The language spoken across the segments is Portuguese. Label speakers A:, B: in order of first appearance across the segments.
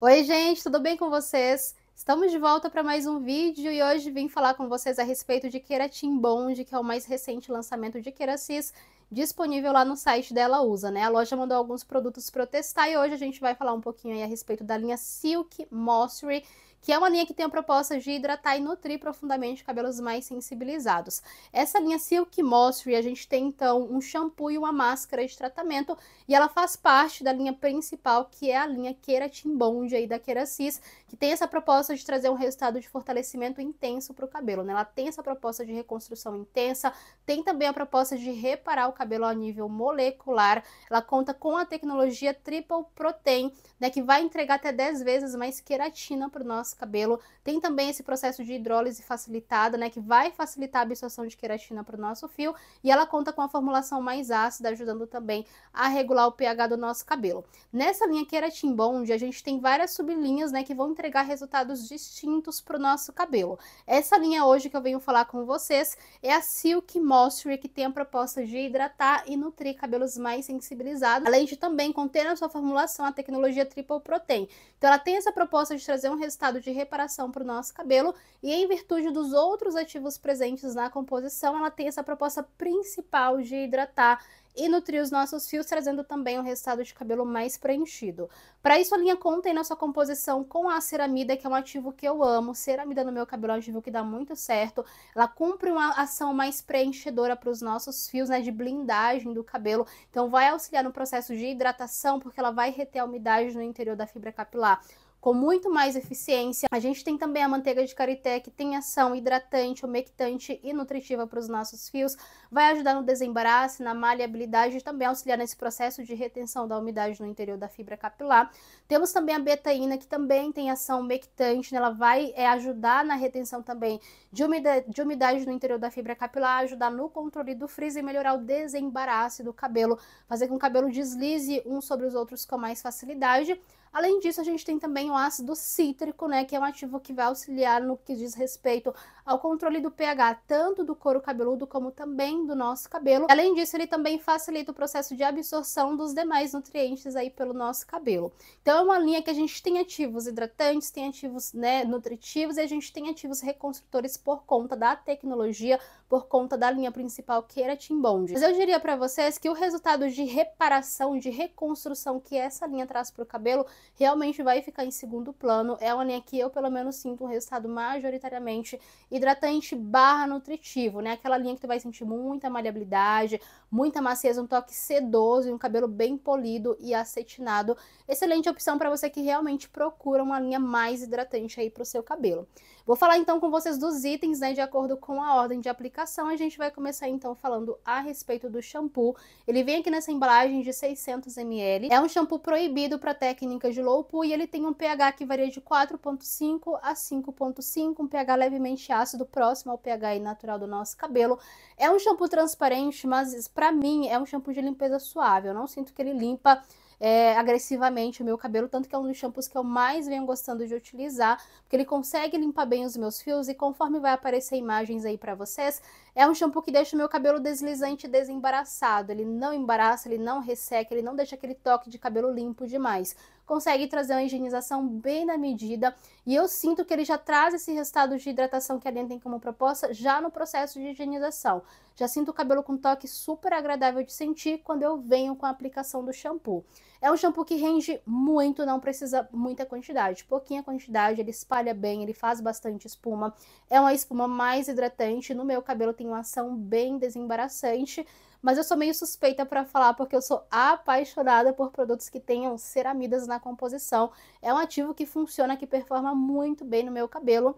A: Oi, gente, tudo bem com vocês? Estamos de volta para mais um vídeo e hoje vim falar com vocês a respeito de Keratin Bond, que é o mais recente lançamento de Keracis, disponível lá no site dela usa, né? A loja mandou alguns produtos para eu testar e hoje a gente vai falar um pouquinho aí a respeito da linha Silk Moisture que é uma linha que tem a proposta de hidratar e nutrir profundamente cabelos mais sensibilizados. Essa linha Silk Moisture, a gente tem então um shampoo e uma máscara de tratamento, e ela faz parte da linha principal, que é a linha Keratin Bond aí da Keracis, que tem essa proposta de trazer um resultado de fortalecimento intenso para o cabelo, né? Ela tem essa proposta de reconstrução intensa, tem também a proposta de reparar o cabelo a nível molecular. Ela conta com a tecnologia Triple Protein, né, que vai entregar até 10 vezes mais queratina para o nosso nosso cabelo. Tem também esse processo de hidrólise facilitada, né, que vai facilitar a absorção de queratina para o nosso fio, e ela conta com a formulação mais ácida, ajudando também a regular o pH do nosso cabelo. Nessa linha Keratin Bond, a gente tem várias sublinhas, né, que vão entregar resultados distintos para o nosso cabelo. Essa linha hoje que eu venho falar com vocês é a Silk Moisture, que tem a proposta de hidratar e nutrir cabelos mais sensibilizados, além de também conter na sua formulação a tecnologia Triple Protein. Então ela tem essa proposta de trazer um resultado de reparação para o nosso cabelo, e em virtude dos outros ativos presentes na composição, ela tem essa proposta principal de hidratar e nutrir os nossos fios, trazendo também um resultado de cabelo mais preenchido. Para isso, a linha contém em nossa composição com a ceramida, que é um ativo que eu amo. Ceramida no meu cabelo é um ativo que dá muito certo. Ela cumpre uma ação mais preenchedora para os nossos fios, né, de blindagem do cabelo. Então, vai auxiliar no processo de hidratação, porque ela vai reter a umidade no interior da fibra capilar com muito mais eficiência. A gente tem também a manteiga de karité, que tem ação hidratante, umectante e nutritiva para os nossos fios, vai ajudar no desembaraço, na maleabilidade e também auxiliar nesse processo de retenção da umidade no interior da fibra capilar. Temos também a betaína, que também tem ação umectante, né? ela vai é, ajudar na retenção também de umidade, de umidade no interior da fibra capilar, ajudar no controle do frizz e melhorar o desembaraço do cabelo, fazer com que o cabelo deslize uns sobre os outros com mais facilidade. Além disso, a gente tem também o ácido cítrico, né, que é um ativo que vai auxiliar no que diz respeito ao controle do pH, tanto do couro cabeludo como também do nosso cabelo. Além disso, ele também facilita o processo de absorção dos demais nutrientes aí pelo nosso cabelo. Então é uma linha que a gente tem ativos hidratantes, tem ativos, né, nutritivos e a gente tem ativos reconstrutores por conta da tecnologia, por conta da linha principal que era Tim Bond. Mas eu diria para vocês que o resultado de reparação, de reconstrução que essa linha traz para o cabelo realmente vai ficar em segundo plano. É uma linha que eu, pelo menos, sinto um resultado majoritariamente hidratante barra nutritivo, né? Aquela linha que tu vai sentir muita maleabilidade, muita maciez, um toque sedoso e um cabelo bem polido e acetinado. Excelente opção para você que realmente procura uma linha mais hidratante aí para o seu cabelo. Vou falar então com vocês dos itens, né, de acordo com a ordem de aplicação. A gente vai começar então falando a respeito do shampoo. Ele vem aqui nessa embalagem de 600 ml. É um shampoo proibido para técnicas de low poo e ele tem um pH que varia de 4.5 a 5.5, um pH levemente ácido próximo ao pH natural do nosso cabelo. É um shampoo transparente, mas para mim, é um shampoo de limpeza suave. Eu não sinto que ele limpa é, agressivamente o meu cabelo, tanto que é um dos shampoos que eu mais venho gostando de utilizar, porque ele consegue limpar bem os meus fios e conforme vai aparecer imagens aí para vocês, é um shampoo que deixa o meu cabelo deslizante e desembaraçado, ele não embaraça, ele não resseca, ele não deixa aquele toque de cabelo limpo demais consegue trazer uma higienização bem na medida. E eu sinto que ele já traz esse resultado de hidratação que a linha tem como proposta já no processo de higienização. Já sinto o cabelo com um toque super agradável de sentir quando eu venho com a aplicação do shampoo. É um shampoo que rende muito, não precisa muita quantidade. Pouquinha quantidade, ele espalha bem, ele faz bastante espuma. É uma espuma mais hidratante. No meu cabelo tem uma ação bem desembaraçante. Mas eu sou meio suspeita para falar porque eu sou apaixonada por produtos que tenham ceramidas na composição. É um ativo que funciona, que performa muito bem no meu cabelo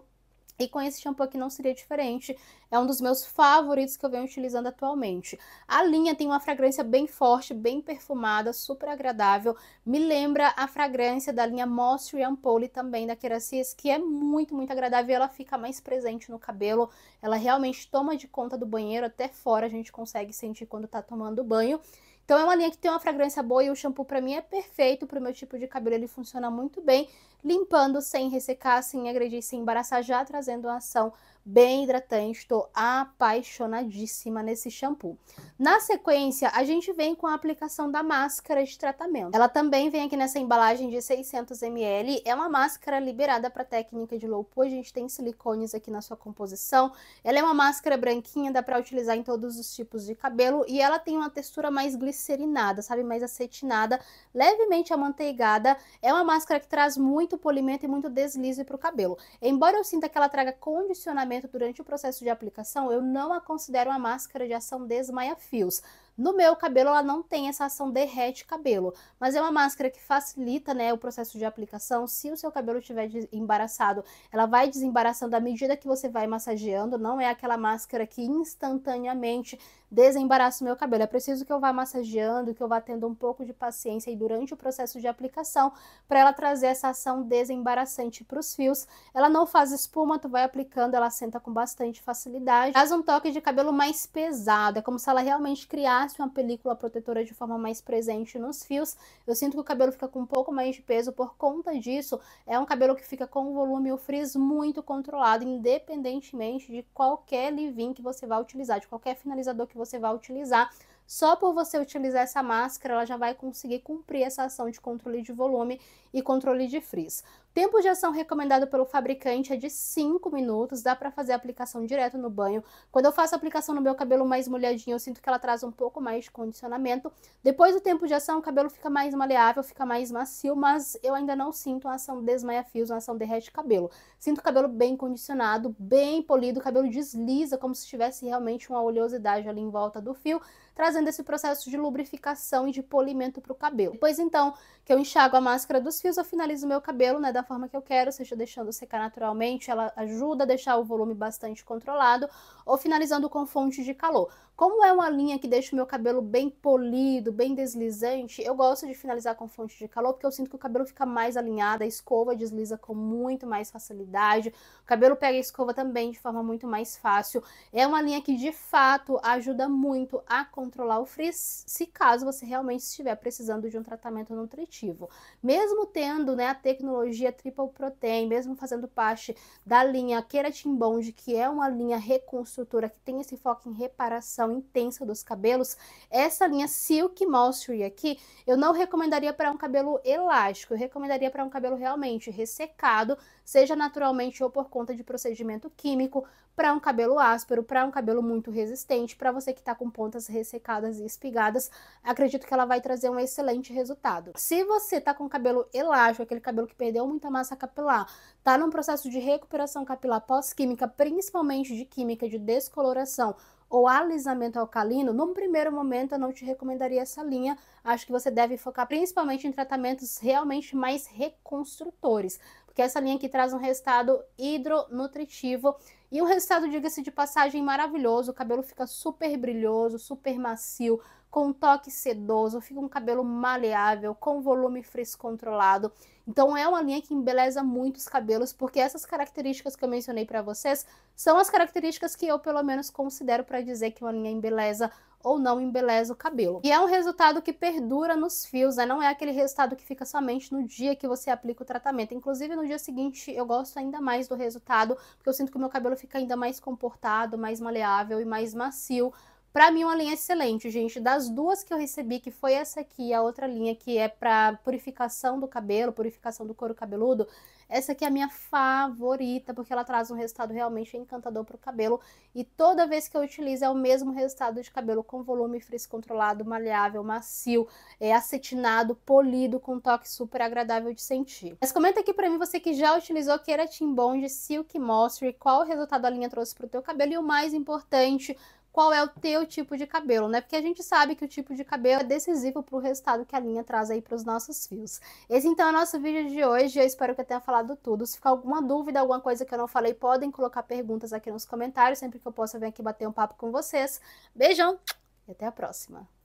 A: e com esse shampoo aqui não seria diferente, é um dos meus favoritos que eu venho utilizando atualmente. A linha tem uma fragrância bem forte, bem perfumada, super agradável. Me lembra a fragrância da linha Moisture Ampoule também da Kerasis, que é muito, muito agradável. Ela fica mais presente no cabelo, ela realmente toma de conta do banheiro, até fora a gente consegue sentir quando tá tomando banho. Então é uma linha que tem uma fragrância boa e o shampoo para mim é perfeito para o meu tipo de cabelo, ele funciona muito bem, limpando sem ressecar, sem agredir, sem embaraçar, já trazendo uma ação bem hidratante. Estou apaixonadíssima nesse shampoo. Na sequência, a gente vem com a aplicação da máscara de tratamento. Ela também vem aqui nessa embalagem de 600ml. É uma máscara liberada para técnica de low poo. A gente tem silicones aqui na sua composição. Ela é uma máscara branquinha, dá para utilizar em todos os tipos de cabelo. E ela tem uma textura mais glicerinada, sabe? Mais acetinada, levemente amanteigada. É uma máscara que traz muito polimento e muito deslize para o cabelo. Embora eu sinta que ela traga condicionamento durante o processo de aplicação, eu não a considero uma máscara de ação desmaia-fios. No meu cabelo, ela não tem essa ação derrete cabelo, mas é uma máscara que facilita, né, o processo de aplicação. Se o seu cabelo estiver embaraçado, ela vai desembaraçando à medida que você vai massageando, não é aquela máscara que instantaneamente desembaraça o meu cabelo. É preciso que eu vá massageando, que eu vá tendo um pouco de paciência e durante o processo de aplicação para ela trazer essa ação desembaraçante para os fios. Ela não faz espuma, tu vai aplicando, ela senta com bastante facilidade. Faz um toque de cabelo mais pesado, é como se ela realmente criasse uma película protetora de forma mais presente nos fios. Eu sinto que o cabelo fica com um pouco mais de peso por conta disso. É um cabelo que fica com o volume e o frizz muito controlado, independentemente de qualquer leave-in que você vá utilizar, de qualquer finalizador que você vá utilizar. Só por você utilizar essa máscara, ela já vai conseguir cumprir essa ação de controle de volume e controle de frizz. Tempo de ação recomendado pelo fabricante é de 5 minutos, dá para fazer a aplicação direto no banho. Quando eu faço a aplicação no meu cabelo mais molhadinho, eu sinto que ela traz um pouco mais de condicionamento. Depois do tempo de ação, o cabelo fica mais maleável, fica mais macio, mas eu ainda não sinto uma ação desmaia-fios, uma ação derrete cabelo. Sinto o cabelo bem condicionado, bem polido, o cabelo desliza como se tivesse realmente uma oleosidade ali em volta do fio, trazendo esse processo de lubrificação e de polimento para o cabelo. Depois então que eu enxago a máscara dos fios, eu finalizo meu cabelo, né, da da forma que eu quero, seja deixando secar naturalmente, ela ajuda a deixar o volume bastante controlado, ou finalizando com fonte de calor. Como é uma linha que deixa o meu cabelo bem polido, bem deslizante, eu gosto de finalizar com fonte de calor, porque eu sinto que o cabelo fica mais alinhado, a escova desliza com muito mais facilidade, o cabelo pega a escova também de forma muito mais fácil. É uma linha que de fato ajuda muito a controlar o frizz, se caso você realmente estiver precisando de um tratamento nutritivo. Mesmo tendo né, a tecnologia Triple Protein, mesmo fazendo parte da linha Keratin Bond, que é uma linha reconstrutora que tem esse foco em reparação, intensa dos cabelos, essa linha Silk Moisture aqui, eu não recomendaria para um cabelo elástico, eu recomendaria para um cabelo realmente ressecado, seja naturalmente ou por conta de procedimento químico, para um cabelo áspero, para um cabelo muito resistente, para você que está com pontas ressecadas e espigadas, acredito que ela vai trazer um excelente resultado. Se você está com cabelo elástico, aquele cabelo que perdeu muita massa capilar, está num processo de recuperação capilar pós-química, principalmente de química de descoloração, ou alisamento alcalino, num primeiro momento eu não te recomendaria essa linha. Acho que você deve focar principalmente em tratamentos realmente mais reconstrutores, porque essa linha aqui traz um resultado hidronutritivo e um resultado, diga-se de passagem, maravilhoso. O cabelo fica super brilhoso, super macio, com um toque sedoso, fica um cabelo maleável, com volume frizz controlado. Então é uma linha que embeleza muito os cabelos, porque essas características que eu mencionei para vocês são as características que eu pelo menos considero para dizer que uma linha embeleza ou não embeleza o cabelo. E é um resultado que perdura nos fios, né? Não é aquele resultado que fica somente no dia que você aplica o tratamento. Inclusive, no dia seguinte, eu gosto ainda mais do resultado, porque eu sinto que o meu cabelo fica ainda mais comportado, mais maleável e mais macio, para mim, uma linha excelente, gente. Das duas que eu recebi, que foi essa aqui, a outra linha que é para purificação do cabelo, purificação do couro cabeludo, essa aqui é a minha favorita, porque ela traz um resultado realmente encantador para o cabelo. E toda vez que eu utilizo é o mesmo resultado de cabelo com volume frizz controlado, maleável macio, é, acetinado, polido, com toque super agradável de sentir. Mas comenta aqui para mim você que já utilizou Keratin Bond Silk Moisture, qual o resultado a linha trouxe para o teu cabelo e o mais importante qual é o teu tipo de cabelo, né? Porque a gente sabe que o tipo de cabelo é decisivo para o resultado que a linha traz aí para os nossos fios. Esse então é o nosso vídeo de hoje, eu espero que eu tenha falado tudo. Se ficar alguma dúvida, alguma coisa que eu não falei, podem colocar perguntas aqui nos comentários, sempre que eu possa vir aqui bater um papo com vocês. Beijão e até a próxima!